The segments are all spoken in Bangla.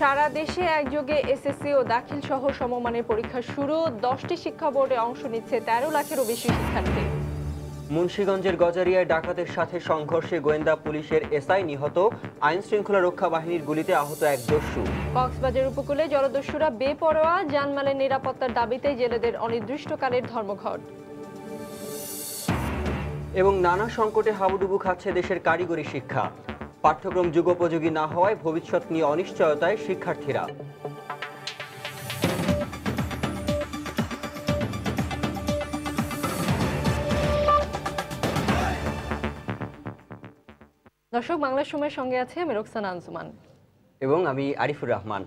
সারা দেশে একযোগে এসএসসি ও দাখিল সহ সমমানের পরীক্ষা শুরু দশটি শিক্ষা বোর্ডে অংশ নিচ্ছে তেরো লাখেরও বেশি শিক্ষার্থী মুন্সীগঞ্জের গজারিয়ায় ডাকাতের সাথে সংঘর্ষে গোয়েন্দা পুলিশের এসআই নিহত আইন শৃঙ্খলা রক্ষা বাহিনীর গুলিতে আহত এক দস্যু কক্সবাজার উপকূলে জলদস্যুরা বেপরোয়া জানমালের নিরাপত্তার দাবিতে জেলেদের অনির্দিষ্টকালের ধর্মঘট এবং নানা সংকটে হাবুডুবু খাচ্ছে দেশের কারিগরি শিক্ষা পাঠ্যক্রম যুগোপযোগী না হওয়ায় ভবিষ্যৎ নিয়ে অনিশ্চয়তায় শিক্ষার্থীরা দর্শক বাংলা সময়ের সঙ্গে আছে আমি রোকসানা আঞ্জুমান এবং আমি আরিফুর রহমান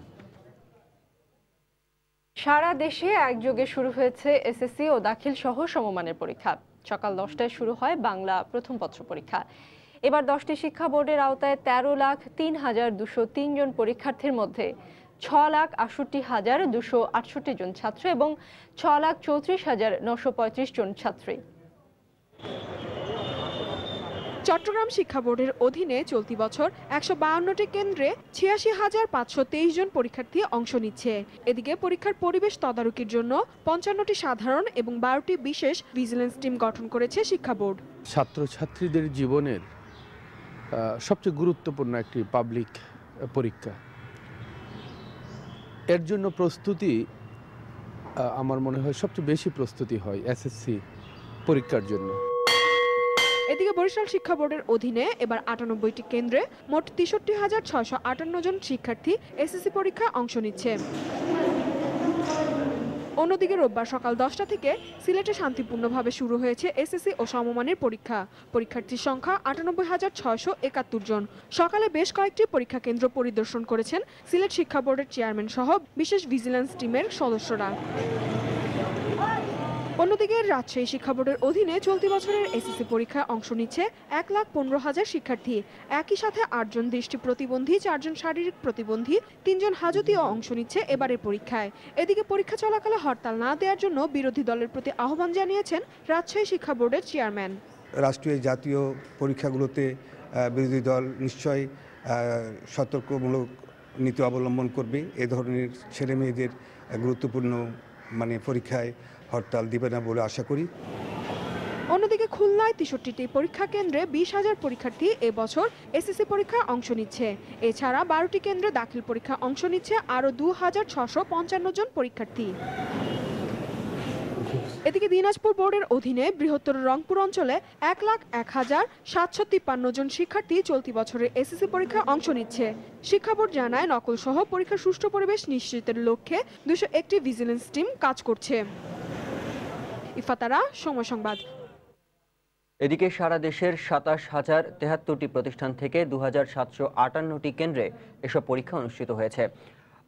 সারা দেশে একযোগে শুরু হয়েছে এসএসসি ও দাখিল সহ সমমানের পরীক্ষা সকাল দশটায় শুরু হয় বাংলা প্রথম পত্র পরীক্ষা এবার দশটি শিক্ষা বোর্ডের আওতায় তেরো লাখ তিন হাজার দুশো জন পরীক্ষার্থীর মধ্যে ছ লাখ আটষট্টি হাজার দুশো আটষট্টি জন ছাত্র এবং ছ লাখ চৌত্রিশ হাজার নশো পঁয়ত্রিশ জন ছাত্রী চট্টগ্রাম শিক্ষা বোর্ডের অধীনে চলতি বছর একশো বায়ান্নটি কেন্দ্রে ছিয়াশি হাজার পাঁচশো তেইশ জন পরীক্ষার্থী অংশ নিচ্ছে এদিকে পরীক্ষার পরিবেশ তদারকির জন্য পঞ্চান্নটি সাধারণ এবং বারোটি বিশেষ ভিজিলেন্স টিম গঠন করেছে শিক্ষা বোর্ড ছাত্রছাত্রীদের জীবনের সবচেয়ে গুরুত্বপূর্ণ একটি পাবলিক পরীক্ষা এর জন্য প্রস্তুতি আমার মনে হয় সবচেয়ে বেশি প্রস্তুতি হয় এসএসসি পরীক্ষার জন্য এদিকে বরিশাল শিক্ষা বোর্ডের অধীনে এবার আটানব্বইটি কেন্দ্রে মোট তেষট্টি হাজার ছশো আটান্ন জন শিক্ষার্থী এসএসসি পরীক্ষায় অংশ নিচ্ছে অন্যদিকে রোববার সকাল দশটা থেকে সিলেটে শান্তিপূর্ণভাবে শুরু হয়েছে এসএসসি ও সমমানের পরীক্ষা পরীক্ষার্থীর সংখ্যা আটানব্বই হাজার ছয়শো একাত্তর জন সকালে বেশ কয়েকটি পরীক্ষা কেন্দ্র পরিদর্শন করেছেন সিলেট শিক্ষা বোর্ডের চেয়ারম্যান সহ বিশেষ ভিজিলেন্স টিমের সদস্যরা অন্যদিকে রাজশাহী শিক্ষা বোর্ডের অধীনে চলতি বছরের এসএসসি পরীক্ষায় অংশ নিচ্ছে এক লাখ পনেরো হাজার শিক্ষার্থী একই সাথে আটজন দৃষ্টি প্রতিবন্ধী চারজন শারীরিক প্রতিবন্ধী তিনজন হাজতিও অংশ নিচ্ছে এবারের পরীক্ষায় এদিকে পরীক্ষা চলাকালে হরতাল না দেওয়ার জন্য বিরোধী দলের প্রতি আহ্বান জানিয়েছেন রাজশাহী শিক্ষা বোর্ডের চেয়ারম্যান রাষ্ট্রীয় জাতীয় পরীক্ষাগুলোতে বিরোধী দল নিশ্চয় সতর্কমূলক নীতি অবলম্বন করবে এ ধরনের ছেলে মেয়েদের গুরুত্বপূর্ণ মানে পরীক্ষায় হরতাল দিবে না বলে আশা করি অন্যদিকে খুলনায় তেষট্টিটি পরীক্ষা কেন্দ্রে বিশ হাজার পরীক্ষার্থী এবছর এসএসসি পরীক্ষা অংশ নিচ্ছে এছাড়া বারোটি কেন্দ্রে দাখিল পরীক্ষা অংশ নিচ্ছে আরও দু হাজার ছশো পঞ্চান্ন জন পরীক্ষার্থী এদিকে দিনাজপুর বোর্ডের অধীনে বৃহত্তর রংপুর অঞ্চলে এক লাখ এক হাজার সাতশো তিপ্পান্ন জন শিক্ষার্থী চলতি বছরের এসএসসি পরীক্ষা অংশ নিচ্ছে শিক্ষা বোর্ড জানায় নকল সহ পরীক্ষার সুষ্ঠু পরিবেশ নিশ্চিতের লক্ষ্যে দুশো একটি ভিজিলেন্স টিম কাজ করছে ইফাতারা সময় সংবাদ এদিকে সারা দেশের সাতাশ হাজার তেহাত্তরটি প্রতিষ্ঠান থেকে দু হাজার সাতশো আটান্নটি কেন্দ্রে এসব পরীক্ষা অনুষ্ঠিত হয়েছে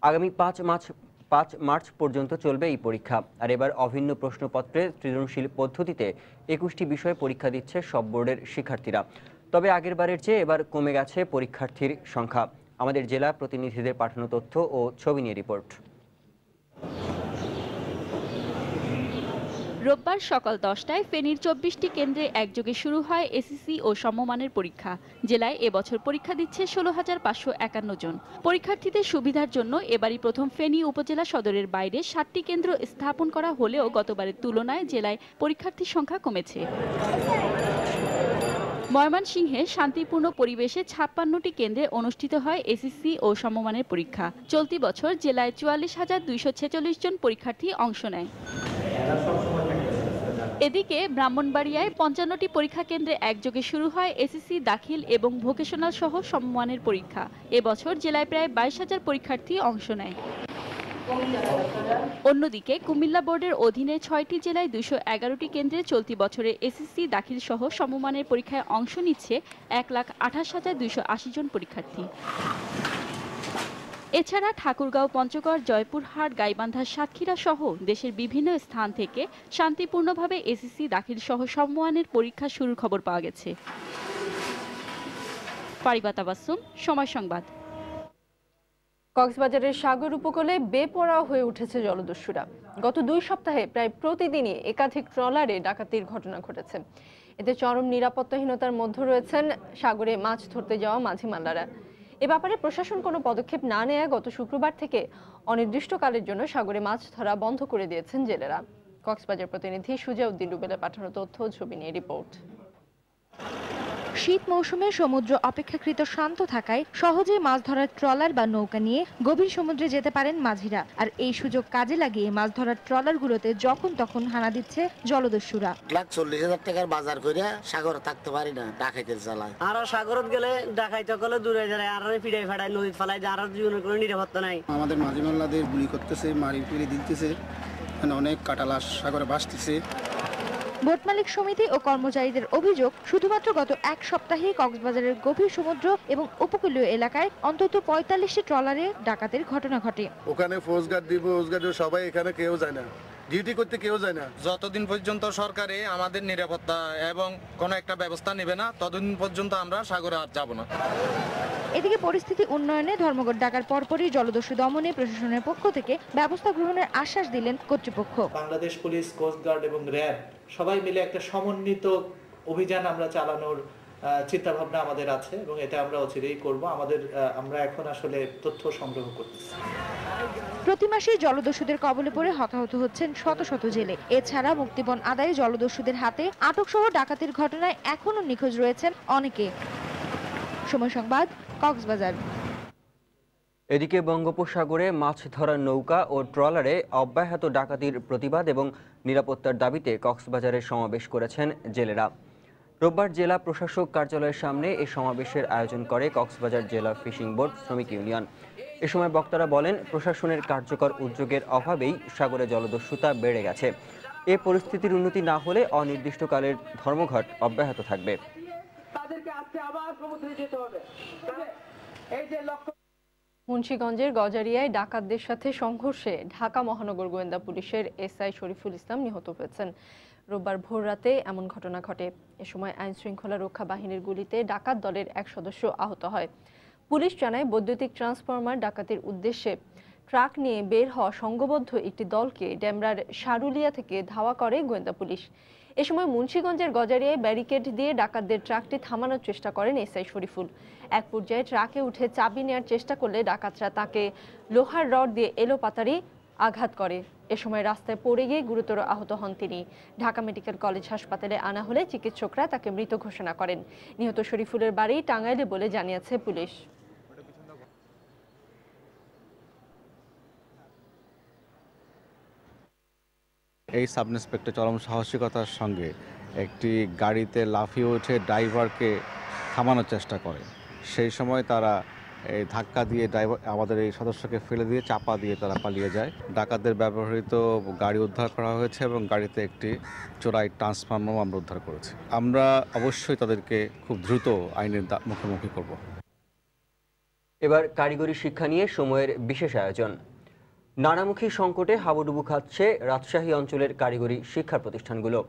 আগামী পাঁচ মার্চ পাঁচ মার্চ পর্যন্ত চলবে এই পরীক্ষা আর এবার অভিন্ন প্রশ্নপত্রে সৃজনশীল পদ্ধতিতে একুশটি বিষয়ে পরীক্ষা দিচ্ছে সব বোর্ডের শিক্ষার্থীরা তবে আগের বারের চেয়ে এবার কমে গেছে পরীক্ষার্থীর সংখ্যা আমাদের জেলা প্রতিনিধিদের পাঠানো তথ্য ও ছবি নিয়ে রিপোর্ট রোববার সকাল দশটায় ফেনীর চব্বিশটি কেন্দ্রে একযোগে শুরু হয় এসিসি e ও সমমানের পরীক্ষা জেলায় এবছর পরীক্ষা দিচ্ছে ষোলো হাজার পাঁচশো একান্ন জন পরীক্ষার্থীদের সুবিধার জন্য এবারই প্রথম ফেনী উপজেলা সদরের বাইরে সাতটি কেন্দ্র স্থাপন করা হলেও গতবারের তুলনায় জেলায় পরীক্ষার্থীর সংখ্যা কমেছে ময়মনসিংহে শান্তিপূর্ণ পরিবেশে ছাপ্পান্নটি কেন্দ্রে অনুষ্ঠিত হয় এসএসসি e ও সমমানের পরীক্ষা চলতি বছর জেলায় চুয়াল্লিশ হাজার দুইশো ছেচল্লিশ জন পরীক্ষার্থী অংশ নেয় এদিকে ব্রাহ্মণবাড়িয়ায় পঞ্চান্নটি পরীক্ষা কেন্দ্রে একযোগে শুরু হয় এসএসসি দাখিল এবং ভোকেশনাল সহ সম্মানের পরীক্ষা এবছর জেলায় প্রায় বাইশ হাজার পরীক্ষার্থী অংশ নেয় অন্যদিকে কুমিল্লা বোর্ডের অধীনে ছয়টি জেলায় দুশো এগারোটি কেন্দ্রে চলতি বছরে এসএসসি দাখিল সহ সমমানের পরীক্ষায় অংশ নিচ্ছে এক লাখ আঠাশ হাজার দুশো আশি জন পরীক্ষার্থী এছাড়া ঠাকুরগাঁও পঞ্চগড় জয়পুরহাট গাইবান্ধা সাতক্ষীরা সহ দেশের বিভিন্ন স্থান থেকে শান্তিপূর্ণভাবে এসএসসি দাখিল সহ সম্মানের পরীক্ষা শুরুর খবর পাওয়া গেছে সময় সংবাদ কক্সবাজারের সাগর উপকূলে বেপরা হয়ে উঠেছে জলদস্যুরা গত দুই সপ্তাহে প্রায় প্রতিদিনই একাধিক ট্রলারে ডাকাতির ঘটনা ঘটেছে এতে চরম নিরাপত্তাহীনতার মধ্যে রয়েছেন সাগরে মাছ ধরতে যাওয়া মাঝিমাল্লারা এ ব্যাপারে প্রশাসন কোনো পদক্ষেপ না নেয়া গত শুক্রবার থেকে অনির্দিষ্টকালের জন্য সাগরে মাছ ধরা বন্ধ করে দিয়েছেন জেলেরা কক্সবাজার প্রতিনিধি সুজা উদ্দিন রুবেলা পাঠানো তথ্য ছবি নিয়ে রিপোর্ট শীত মৌসুমে সমুদ্র অপেক্ষাকৃত শান্ত থাকায় সহজে মাছ ধরার ট্রলার বা নৌকা নিয়ে গভীর সমুদ্রে যেতে পারেন মাঝিরা আর এই সুযোগ কাজে লাগিয়ে মাছ ধরার ট্রলারগুলোতে যখন তখন হানা দিচ্ছে জলদস্যুরা লাখ চল্লিশ হাজার টাকার বাজার করে সাগরে থাকতে পারি না ডাকাইতে চালায় আরো সাগরত গেলে ডাকাইতে গেলে দূরে যায় আরো পিড়াই ফাড়ায় নদীত ফালায় আরো জীবনের কোনো নিরাপত্তা নাই আমাদের মাঝি গুলি করতেছে মারি ফেলে দিতেছে মানে অনেক কাটালাস সাগরে ভাসতেছে বোট মালিক সমিতি ও কর্মচারীদের অভিযোগ শুধুমাত্র গত এক সপ্তাহে কক্সবাজারের গভীর সমুদ্র এবং উপকূলীয় এলাকায় অন্তত পঁয়তাল্লিশটি ট্রলারে ডাকাতের ঘটনা ঘটে ওখানে ফোর্স গার্ড দিব সবাই এখানে কেউ যায় না ডিউটি করতে কেউ যায় না যতদিন পর্যন্ত সরকারে আমাদের নিরাপত্তা এবং কোনো একটা ব্যবস্থা নেবে না ততদিন পর্যন্ত আমরা সাগরে আর যাব না এদিকে পরিস্থিতি উন্নয়নে ধর্মঘট ডাকার পরপরই জলদস্যু দমনে প্রশাসনের পক্ষ থেকে ব্যবস্থা গ্রহণের আশ্বাস দিলেন কর্তৃপক্ষ বাংলাদেশ পুলিশ কোস্টগার্ড এবং র্যাব সবাই মিলে একটা সমন্বিত অভিযান আমরা চালানোর চিন্তা ভাবনা আমাদের আছে এবং এটা আমরা অচিরেই করব আমাদের আমরা এখন আসলে তথ্য সংগ্রহ করতেছি প্রতি মাসে জলদস্যুদের কবলে পড়ে হতাহত হচ্ছেন শত শত জেলে এছাড়া মুক্তিপণ আদায়ে জলদস্যুদের হাতে আটক সহ ডাকাতির ঘটনায় এখনও নিখোঁজ রয়েছেন অনেকে সময় সংবাদ কক্সবাজার এদিকে বঙ্গোপসাগরে মাছ ধরার নৌকা ও ট্রলারে অব্যাহত ডাকাতির প্রতিবাদ এবং নিরাপত্তার দাবিতে কক্সবাজারে সমাবেশ করেছেন জেলেরা রোববার জেলা প্রশাসক কার্যালয়ের সামনে এ সমাবেশের আয়োজন করে কক্সবাজার জেলা ফিশিং বোর্ড শ্রমিক ইউনিয়ন এ সময় বক্তারা বলেন প্রশাসনের কার্যকর উদ্যোগের অভাবেই সাগরে জলদস্যুতা বেড়ে গেছে এ পরিস্থিতির উন্নতি না হলে অনির্দিষ্টকালের ধর্মঘট অব্যাহত থাকবে তাদেরকে আজকে আবার যেতে হবে এই যে লক্ষ্য মুন্সীগঞ্জের গজারিয়ায় ডাকাতদের সাথে সংঘর্ষে ঢাকা মহানগর গোয়েন্দা পুলিশের এসআই শরীফুল ইসলাম নিহত হয়েছেন রোববার ভোর রাতে এমন ঘটনা ঘটে এ সময় আইন শৃঙ্খলা রক্ষা বাহিনীর গুলিতে ডাকাত দলের এক সদস্য আহত হয় পুলিশ জানায় বৈদ্যুতিক ট্রান্সফরমার ডাকাতির উদ্দেশ্যে ট্রাক নিয়ে বের হওয়া সংঘবদ্ধ একটি দলকে ড্যামরার সারুলিয়া থেকে ধাওয়া করে গোয়েন্দা পুলিশ এ সময় মুন্সীগঞ্জের গজারিয়ায় ব্যারিকেড দিয়ে ডাকাতদের ট্রাকটি থামানোর চেষ্টা করেন এসআই শরীফুল এক পর্যায়ে ট্রাকে উঠে চাবি নেয়ার চেষ্টা করলে ডাকাতরা তাকে লোহার রড দিয়ে পাতারি আঘাত করে এ সময় রাস্তায় পড়ে গিয়ে গুরুতর আহত হন তিনি ঢাকা মেডিকেল কলেজ হাসপাতালে আনা হলে চিকিৎসকরা তাকে মৃত ঘোষণা করেন নিহত শরীফুলের বাড়ি টাঙ্গাইলে বলে জানিয়েছে পুলিশ এই সাব ইন্সপেক্টর চরম সাহসিকতার সঙ্গে একটি গাড়িতে লাফিয়ে উঠে ড্রাইভারকে থামানোর চেষ্টা করে সেই সময় তারা এই ধাক্কা দিয়ে ড্রাইভার আমাদের এই সদস্যকে ফেলে দিয়ে চাপা দিয়ে তারা পালিয়ে যায় ডাকাতদের ব্যবহৃত গাড়ি উদ্ধার করা হয়েছে এবং গাড়িতে একটি চোরাই ট্রান্সফর্মারও আমরা উদ্ধার করেছি আমরা অবশ্যই তাদেরকে খুব দ্রুত আইনের মুখোমুখি করব এবার কারিগরি শিক্ষা নিয়ে সময়ের বিশেষ আয়োজন নানামুখী সংকটে হাবুডুবু খাচ্ছে রাজশাহী অঞ্চলের কারিগরি শিক্ষা প্রতিষ্ঠানগুলো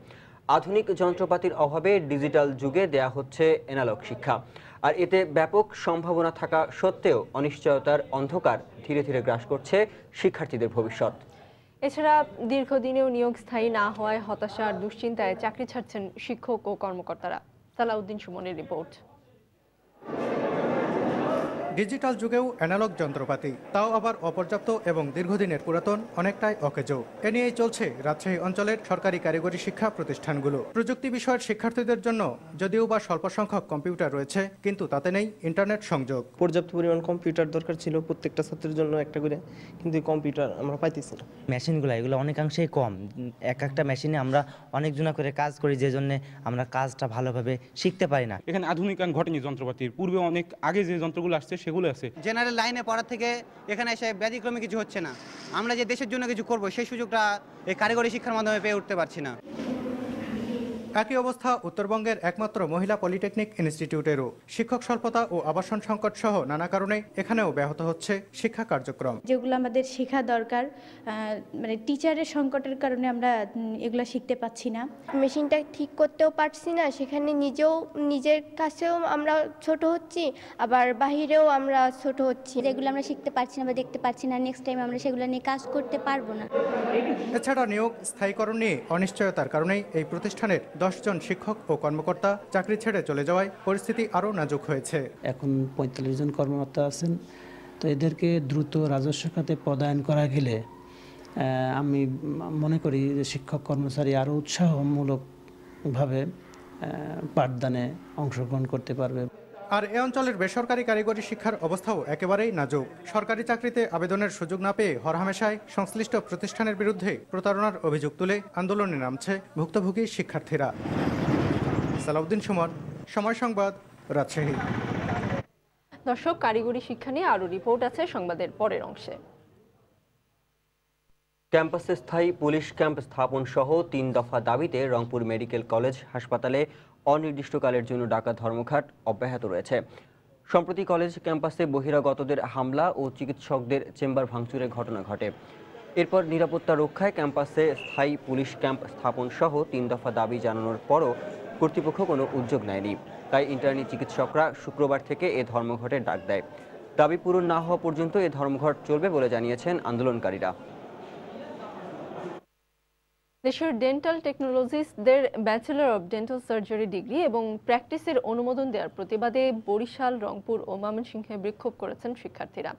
আধুনিক যন্ত্রপাতির অভাবে ডিজিটাল যুগে দেয়া হচ্ছে এনালগ শিক্ষা আর এতে ব্যাপক সম্ভাবনা থাকা সত্ত্বেও অনিশ্চয়তার অন্ধকার ধীরে ধীরে গ্রাস করছে শিক্ষার্থীদের ভবিষ্যৎ এছাড়া দীর্ঘদিনেও নিয়োগ স্থায়ী না হওয়ায় হতাশা আর দুশ্চিন্তায় চাকরি ছাড়ছেন শিক্ষক ও কর্মকর্তারা সালাউদ্দিন সুমনের রিপোর্ট ডিজিটাল যুগেও অ্যানালগ যন্ত্রপাতি তাও আবার অপর্যাপ্ত এবং দীর্ঘদিনের পুরাতন অনেকটাই অকেজ এ নিয়েই চলছে রাজশাহী অঞ্চলের সরকারি কারিগরি শিক্ষা প্রতিষ্ঠানগুলো প্রযুক্তি বিষয়ের শিক্ষার্থীদের জন্য যদিও বা স্বল্প সংখ্যক কম্পিউটার রয়েছে কিন্তু তাতে নেই ইন্টারনেট সংযোগ পর্যাপ্ত পরিমাণ কম্পিউটার দরকার ছিল প্রত্যেকটা ছাত্রের জন্য একটা করে কিন্তু কম্পিউটার আমরা পাইতেছি না মেশিনগুলো এগুলো অনেকাংশেই কম এক একটা মেশিনে আমরা অনেকজনা করে কাজ করি যে জন্য আমরা কাজটা ভালোভাবে শিখতে পারি না এখানে আধুনিক ঘটনি যন্ত্রপাতির পূর্বে অনেক আগে যে যন্ত্রগুলো আসছে সেগুলো আছে জেনারেল লাইনে পড়ার থেকে এখানে এসে ব্যতিক্রমে কিছু হচ্ছে না আমরা যে দেশের জন্য কিছু করব সেই সুযোগটা এই কারিগরি শিক্ষার মাধ্যমে পেয়ে উঠতে পারছি না একই অবস্থা উত্তরবঙ্গের একমাত্র মহিলা পলিটেকনিক ইনস্টিটিউটেরও শিক্ষক স্বল্পতা ও আবাসন সংকট সহ নানা কারণে এখানেও ব্যাহত হচ্ছে শিক্ষা কার্যক্রম যেগুলো আমাদের শেখা দরকার মানে টিচারের সংকটের কারণে আমরা এগুলো শিখতে পাচ্ছি না মেশিনটা ঠিক করতেও পারছি না সেখানে নিজেও নিজের কাছেও আমরা ছোট হচ্ছি আবার বাহিরেও আমরা ছোট হচ্ছি যেগুলো আমরা শিখতে পারছি না বা দেখতে পারছি না নেক্সট টাইম আমরা সেগুলো নিয়ে কাজ করতে পারবো না এছাড়া নিয়োগ স্থায়ীকরণ নিয়ে অনিশ্চয়তার কারণেই এই প্রতিষ্ঠানের জন শিক্ষক ও কর্মকর্তা চাকরি ছেড়ে চলে যাওয়ায় পরিস্থিতি আরও নাজুক হয়েছে এখন পঁয়তাল্লিশ জন কর্মকর্তা আছেন তো এদেরকে দ্রুত রাজস্ব খাতে পদায়ন করা গেলে আমি মনে করি যে শিক্ষক কর্মচারী আরও উৎসাহমূলকভাবে পাঠদানে অংশগ্রহণ করতে পারবে আর এ অঞ্চলের বেসরকারি কারিগরি শিক্ষার অবস্থাও একেবারেই নাজুক সরকারি চাকরিতে আবেদনের সুযোগ না পেয়ে হরহামেশায় সংশ্লিষ্ট প্রতিষ্ঠানের বিরুদ্ধে প্রতারণার অভিযোগ তুলে আন্দোলনে নামছে ভুক্তভোগী শিক্ষার্থীরা সালাউদ্দিন সুমন সময় সংবাদ রাজশাহী দর্শক কারিগরি শিক্ষা নিয়ে আরো রিপোর্ট আছে সংবাদের পরের অংশে ক্যাম্পাসে স্থায়ী পুলিশ ক্যাম্প স্থাপন সহ তিন দফা দাবিতে রংপুর মেডিকেল কলেজ হাসপাতালে অনির্দিষ্টকালের জন্য ডাকা ধর্মঘাট অব্যাহত রয়েছে সম্প্রতি কলেজ ক্যাম্পাসে বহিরাগতদের হামলা ও চিকিৎসকদের চেম্বার ভাঙচুরের ঘটনা ঘটে এরপর নিরাপত্তা রক্ষায় ক্যাম্পাসে স্থায়ী পুলিশ ক্যাম্প স্থাপন সহ তিন দফা দাবি জানানোর পরও কর্তৃপক্ষ কোনো উদ্যোগ নেয়নি তাই ইন্টারনি চিকিৎসকরা শুক্রবার থেকে এ ধর্মঘটের ডাক দেয় দাবি পূরণ না হওয়া পর্যন্ত এ ধর্মঘট চলবে বলে জানিয়েছেন আন্দোলনকারীরা দেশের ডেন্টাল টেকনোলজিস্টদের bachelor of dental surgery degree এবং প্র্যাকটিসের অনুমোদন দেওয়ার প্রতিবাদে বরিশাল রংপুর ও ময়মনসিংহে বিক্ষোভ করেছেন শিক্ষার্থীরা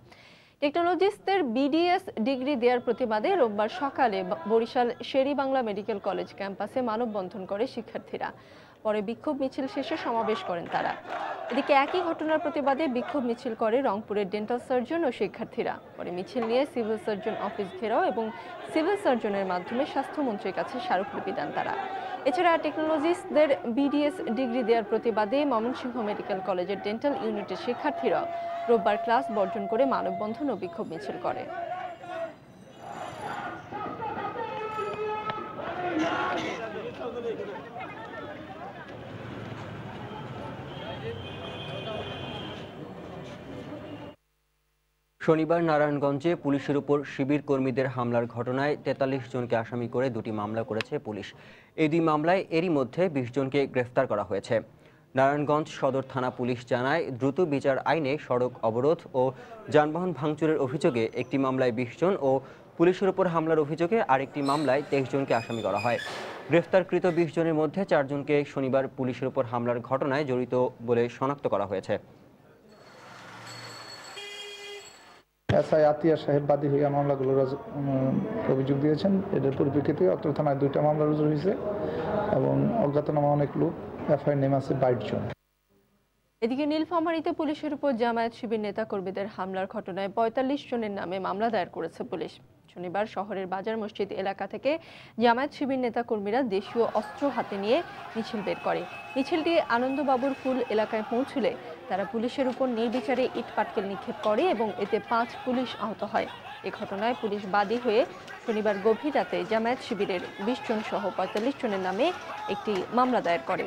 টেকনোলজিস্টদের বিডিএস ডিগ্রি দেওয়ার প্রতিবাদে রোববার সকালে বরিশাল শেরি বাংলা মেডিকেল কলেজ ক্যাম্পাসে মানববন্ধন করে শিক্ষার্থীরা পরে বিক্ষোভ মিছিল শেষে সমাবেশ করেন তারা এদিকে একই ঘটনার প্রতিবাদে বিক্ষোভ মিছিল করে রংপুরের ডেন্টাল সার্জন ও শিক্ষার্থীরা পরে মিছিল নিয়ে সিভিল সার্জন অফিস ঘেরাও এবং সিভিল সার্জনের মাধ্যমে স্বাস্থ্যমন্ত্রীর কাছে স্মারকলিপি দেন তারা এছাড়া টেকনোলজিস্টদের বিডিএস ডিগ্রি দেওয়ার প্রতিবাদে ময়মনসিংহ মেডিকেল কলেজের ডেন্টাল ইউনিটের শিক্ষার্থীরা রোববার ক্লাস বর্জন করে মানববন্ধন ও বিক্ষোভ মিছিল করে শনিবার নারায়ণগঞ্জে পুলিশের উপর শিবির কর্মীদের হামলার ঘটনায় তেতাল্লিশ জনকে আসামি করে দুটি মামলা করেছে পুলিশ এই দুই মামলায় এরই মধ্যে বিশ জনকে গ্রেফতার করা হয়েছে নারায়ণগঞ্জ সদর থানা পুলিশ জানায় দ্রুত বিচার আইনে সড়ক অবরোধ ও যানবাহন ভাঙচুরের অভিযোগে একটি মামলায় বিশ জন ও পুলিশের উপর হামলার অভিযোগে আরেকটি মামলায় তেইশ জনকে আসামি করা হয় গ্রেফতারকৃত বিশ জনের মধ্যে চারজনকে শনিবার পুলিশের উপর হামলার ঘটনায় জড়িত বলে শনাক্ত করা হয়েছে এসআই আতিয়া সাহেব বাদী হয়ে মামলাগুলোর অভিযোগ দিয়েছেন এদের পরিপ্রেক্ষিতে অত্র থানায় দুইটা মামলা রুজু হয়েছে এবং অজ্ঞাতনামা অনেক লোক এফআই নেম আছে বাইশ জন এদিকে নীলফামারীতে পুলিশের উপর জামায়াত শিবির নেতাকর্মীদের হামলার ঘটনায় পঁয়তাল্লিশ জনের নামে মামলা দায়ের করেছে পুলিশ শনিবার শহরের বাজার মসজিদ এলাকা থেকে জামায়াত শিবির নেতা কর্মীরা দেশীয় অস্ত্র হাতে নিয়ে মিছিল বের করে মিছিলটি আনন্দবাবুর ফুল এলাকায় পৌঁছলে তারা পুলিশের উপর নির্বিচারে ইট পাটকেল নিক্ষেপ করে এবং এতে পাঁচ পুলিশ আহত হয় এ ঘটনায় পুলিশ বাদী হয়ে শনিবার গভীর রাতে জামায়াত শিবিরের বিশ জন সহ পঁয়তাল্লিশ জনের নামে একটি মামলা দায়ের করে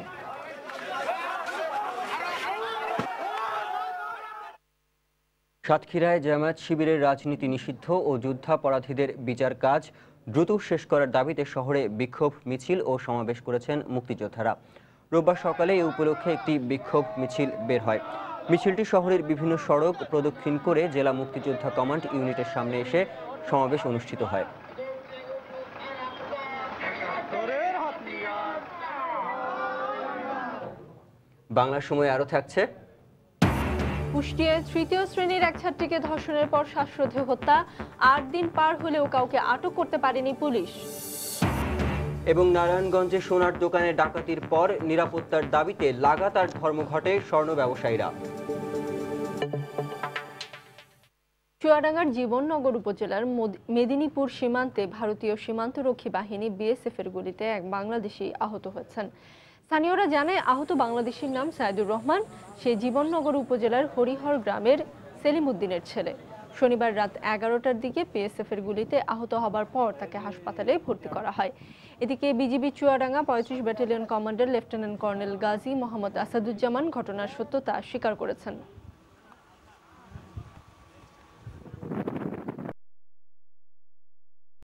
সাতক্ষীরায় জামায়াত শিবিরের রাজনীতি নিষিদ্ধ ও যুদ্ধাপরাধীদের বিচার কাজ দ্রুত শেষ করার দাবিতে শহরে বিক্ষোভ মিছিল ও সমাবেশ করেছেন মুক্তিযোদ্ধারা রোববার সকালে এই উপলক্ষে একটি বিক্ষোভ মিছিল বের হয় মিছিলটি শহরের বিভিন্ন সড়ক প্রদক্ষিণ করে জেলা মুক্তিযোদ্ধা কমান্ড ইউনিটের সামনে এসে সমাবেশ অনুষ্ঠিত হয় বাংলা সময় আরও থাকছে কুষ্টিয়ায় তৃতীয় শ্রেণীর এক ছাত্রীকে ধর্ষণের পর শ্বাসরোধে হত্যা আট দিন পার হলেও কাউকে আটক করতে পারেনি পুলিশ এবং নারায়ণগঞ্জে সোনার দোকানে ডাকাতির পর নিরাপত্তার দাবিতে লাগাতার ধর্মঘটে স্বর্ণ ব্যবসায়ীরা চুয়াডাঙ্গার জীবননগর উপজেলার মেদিনীপুর সীমান্তে ভারতীয় সীমান্তরক্ষী বাহিনী বিএসএফ এর গুলিতে এক বাংলাদেশি আহত হয়েছেন স্থানীয়রা জানায় আহত বাংলাদেশের নাম সাইদুর রহমান সে জীবননগর উপজেলার হরিহর গ্রামের সেলিম উদ্দিনের ছেলে শনিবার রাত এগারোটার দিকে পিএসএফের গুলিতে আহত হবার পর তাকে হাসপাতালে ভর্তি করা হয় এদিকে বিজিবি চুয়াডাঙ্গা পঁয়ত্রিশ battalion commander lieutenant colonel Gazi Mohammad Asaduzzaman ঘটনার সত্যতা স্বীকার করেছেন